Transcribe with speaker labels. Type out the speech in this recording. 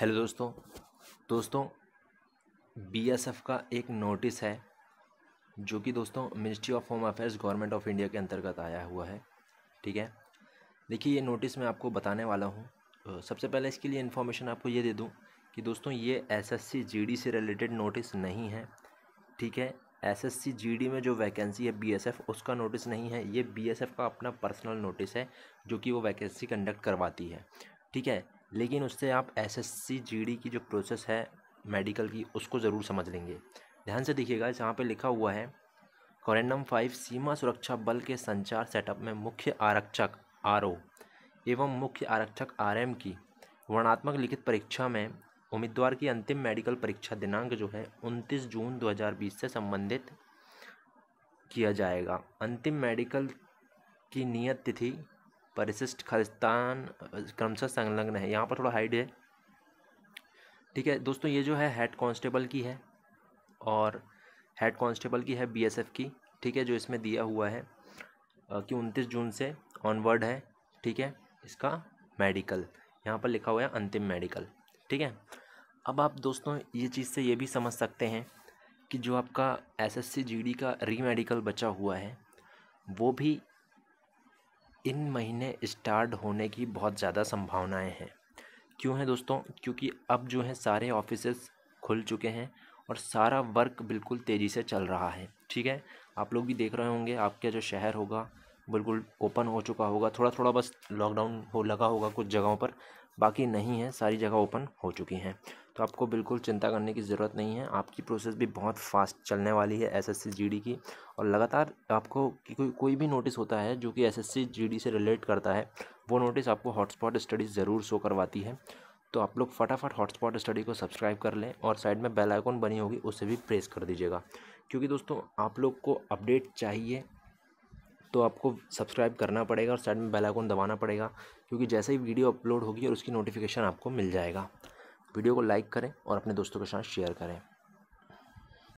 Speaker 1: hello दोस्तों दोस्तों BSF का एक नोटिस है जो कि दोस्तों ministry of home affairs government of India के अंतर्गत आया हुआ है ठीक है देखिए ये नोटिस मैं आपको बताने वाला हूँ सबसे पहले इसके लिए इन्फॉर्मेशन आपको ये दे दूँ कि दोस्तों ये एसएससी जीडी से रिलेटेड नोटिस नहीं है ठीक है एसएससी जीडी में जो वैकेंसी है बीएसएफ उसका नोटिस नहीं है ये बीएसएफ का अपना पर्सनल नोटिस है जो कि वो वैकेंसी कंडक्ट करवाती है ठीक है लेकिन उससे आप एसएससी जीडी की जो प्रोसेस है मेडिकल की उसको ज़रूर समझ लेंगे ध्यान से देखिएगा जहाँ पे लिखा हुआ है कॉरेंडम फाइव सीमा सुरक्षा बल के संचार सेटअप में मुख्य आरक्षक आर एवं मुख्य आरक्षक आर की वर्णात्मक लिखित परीक्षा में उम्मीदवार की अंतिम मेडिकल परीक्षा दिनांक जो है 29 जून 2020 से संबंधित किया जाएगा अंतिम मेडिकल की नियत तिथि परिशिष्ट खालिस्तान क्रमशः संलग्न है यहाँ पर थोड़ा हाइड है ठीक है दोस्तों ये जो है हेड कांस्टेबल की है और हेड कांस्टेबल की है बीएसएफ की ठीक है जो इसमें दिया हुआ है कि उनतीस जून से ऑनवर्ड है ठीक है इसका मेडिकल यहाँ पर लिखा हुआ है अंतिम मेडिकल ठीक है अब आप दोस्तों ये चीज़ से ये भी समझ सकते हैं कि जो आपका एसएससी जीडी का री मेडिकल बचा हुआ है वो भी इन महीने स्टार्ट होने की बहुत ज़्यादा संभावनाएं हैं क्यों हैं दोस्तों क्योंकि अब जो है सारे ऑफिस खुल चुके हैं और सारा वर्क बिल्कुल तेज़ी से चल रहा है ठीक है आप लोग भी देख रहे होंगे आपका जो शहर होगा बिल्कुल ओपन हो चुका होगा थोड़ा थोड़ा बस लॉकडाउन हो लगा होगा कुछ जगहों पर बाकी नहीं है सारी जगह ओपन हो चुकी हैं तो आपको बिल्कुल चिंता करने की ज़रूरत नहीं है आपकी प्रोसेस भी बहुत फास्ट चलने वाली है एसएससी जीडी की और लगातार आपको कोई कोई भी नोटिस होता है जो कि एसएससी जीडी से रिलेट करता है वो नोटिस आपको हॉटस्पॉट स्टडी ज़रूर शो करवाती है तो आप लोग फटाफट हॉटस्पॉट स्टडी को सब्सक्राइब कर लें और साइड में बेल आइकॉन बनी होगी उसे भी प्रेस कर दीजिएगा क्योंकि दोस्तों आप लोग को अपडेट चाहिए तो आपको सब्सक्राइब करना पड़ेगा और साइड में बेल आइकन दबाना पड़ेगा क्योंकि जैसे ही वीडियो अपलोड होगी और उसकी नोटिफिकेशन आपको मिल जाएगा वीडियो को लाइक करें और अपने दोस्तों के साथ शेयर करें